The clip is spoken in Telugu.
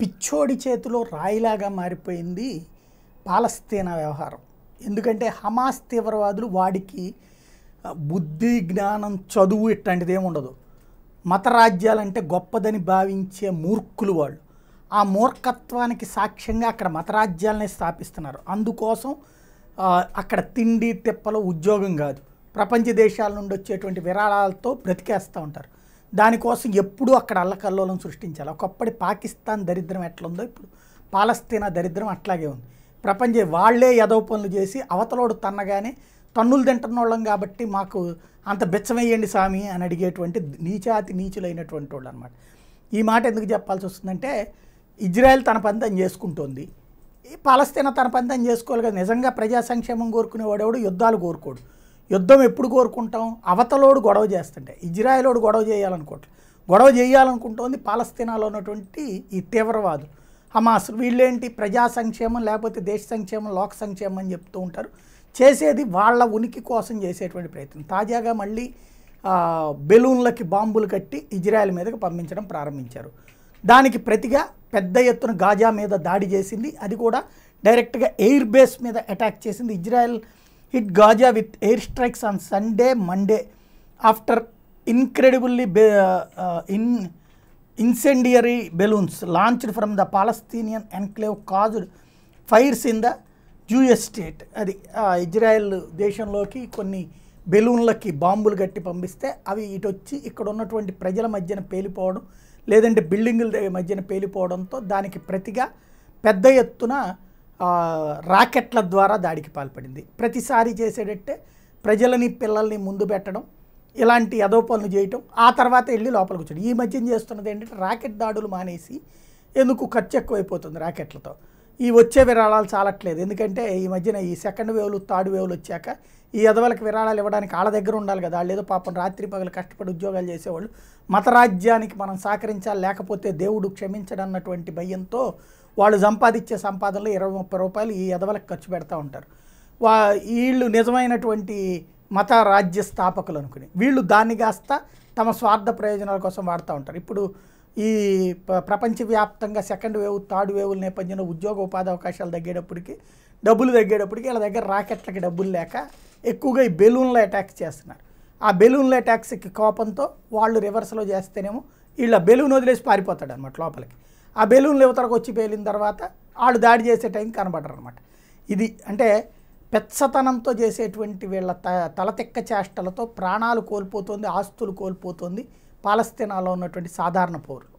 పిచ్చోడి చేతిలో రాయిలాగా మారిపోయింది పాలస్తీనా వ్యవహారం ఎందుకంటే హమాస్ తీవ్రవాదులు వాడికి బుద్ధి జ్ఞానం చదువు ఇట్లాంటిది ఏముండదు మత రాజ్యాలంటే గొప్పదని భావించే మూర్ఖులు వాళ్ళు ఆ మూర్ఖత్వానికి సాక్ష్యంగా అక్కడ మతరాజ్యాలనే స్థాపిస్తున్నారు అందుకోసం అక్కడ తిండి తిప్పలో ఉద్యోగం కాదు ప్రపంచ దేశాల నుండి వచ్చేటువంటి విరాళాలతో బ్రతికేస్తూ ఉంటారు దానికోసం ఎప్పుడూ అక్కడ అల్లకల్లోలం సృష్టించాలి ఒకప్పటి పాకిస్తాన్ దరిద్రం ఎట్లుందో ఇప్పుడు పాలస్తీనా దరిద్రం అట్లాగే ఉంది ప్రపంచ వాళ్లే యదవ పనులు చేసి అవతలోడు తన్నగానే తన్నులు తింటున్నోళ్ళం కాబట్టి మాకు అంత బెచ్చమయ్యండి స్వామి అని అడిగేటువంటి నీచాతి నీచులైనటువంటి వాళ్ళు అనమాట ఈ మాట ఎందుకు చెప్పాల్సి వస్తుందంటే ఇజ్రాయెల్ తన పంతం చేసుకుంటుంది పాలస్తీనా తన పంతం చేసుకోవాలి కదా నిజంగా ప్రజా సంక్షేమం కోరుకునేవాడెవడు యుద్ధాలు కోరుకోడు యుద్ధం ఎప్పుడు కోరుకుంటాం అవతలోడు గొడవ చేస్తుంటే ఇజ్రాయిలోడు గొడవ చేయాలనుకోవట్లేదు గొడవ చేయాలనుకుంటోంది పాలస్తీనాలో ఉన్నటువంటి ఈ తీవ్రవాదులు హమాస్ వీళ్ళేంటి ప్రజా సంక్షేమం లేకపోతే దేశ సంక్షేమం లోక సంక్షేమం అని చెప్తూ ఉంటారు చేసేది వాళ్ళ ఉనికి కోసం చేసేటువంటి ప్రయత్నం తాజాగా మళ్ళీ బెలూన్లకి బాంబులు కట్టి ఇజ్రాయెల్ మీదకి పంపించడం ప్రారంభించారు దానికి ప్రతిగా పెద్ద ఎత్తున గాజా మీద దాడి చేసింది అది కూడా డైరెక్ట్గా ఎయిర్ బేస్ మీద అటాక్ చేసింది Israel hit Gaza with airstrikes on Sunday, Monday, after incredibly be, uh, uh, in, incendiary balloons launched from the Palestinian enclave caused fires in the US state అది ఇజ్రాయెల్ దేశంలోకి కొన్ని బెలూన్లకి బాంబులు కట్టి పంపిస్తే అవి ఇటు వచ్చి ఇక్కడ ఉన్నటువంటి ప్రజల మధ్యన పేలిపోవడం లేదంటే బిల్డింగుల మధ్యన పేలిపోవడంతో దానికి ప్రతిగా పెద్ద ఎత్తున రాకెట్ల ద్వారా దాడికి పాల్పడింది ప్రతిసారి చేసేటట్టే ప్రజలని పిల్లల్ని ముందు పెట్టడం ఇలాంటి ఎదో పనులు చేయటం ఆ తర్వాత వెళ్ళి లోపలికి వచ్చాడు ఈ మధ్యం చేస్తున్నది ఏంటంటే రాకెట్ దాడులు మానేసి ఎందుకు ఖర్చు ఎక్కువైపోతుంది రాకెట్లతో ఈ వచ్చే విరాళాలు చాలట్లేదు ఎందుకంటే ఈ మధ్యన ఈ సెకండ్ వేవ్లు థర్డ్ వేవ్లు వచ్చాక ఈ ఎదవలకు విరాళాలు ఇవ్వడానికి వాళ్ళ దగ్గర ఉండాలి కదా వాళ్ళు ఏదో పాపం రాత్రి పగలు కష్టపడి ఉద్యోగాలు చేసేవాళ్ళు మతరాజ్యానికి మనం సహకరించాలి లేకపోతే దేవుడు క్షమించడన్నటువంటి భయంతో వాళ్ళు సంపాదించే సంపాదనలో ఇరవై ముప్పై రూపాయలు ఈ ఎదవలకు ఖర్చు పెడతా ఉంటారు వా వీళ్ళు నిజమైనటువంటి మత రాజ్య స్థాపకులు అనుకుని వీళ్ళు దాన్ని కాస్త తమ స్వార్థ ప్రయోజనాల కోసం వాడుతూ ఉంటారు ఇప్పుడు ఈ ప్రపంచవ్యాప్తంగా సెకండ్ వేవ్ థర్డ్ వేవ్ల నేపథ్యంలో ఉద్యోగ ఉపాధి అవకాశాలు తగ్గేటప్పటికి డబ్బులు తగ్గేటప్పటికి వీళ్ళ దగ్గర రాకెట్లకి డబ్బులు లేక ఎక్కువగా ఈ బెలూన్ల అటాక్ చేస్తున్నారు ఆ బెలూన్ల అటాక్స్కి కోపంతో వాళ్ళు రివర్స్లో చేస్తేనేమో వీళ్ళ బెలూన్ వదిలేసి పారిపోతాడు అనమాట లోపలికి ఆ బెలూన్లు ఇవతలకు వచ్చి పేలిన తర్వాత వాళ్ళు దాడి చేసే టైం కనబడరు అనమాట ఇది అంటే పెచ్చతనంతో చేసేటువంటి వీళ్ళ త తలతెక్క చేష్టలతో ప్రాణాలు కోల్పోతుంది ఆస్తులు కోల్పోతుంది పాలస్తీనాలో ఉన్నటువంటి సాధారణ పౌరులు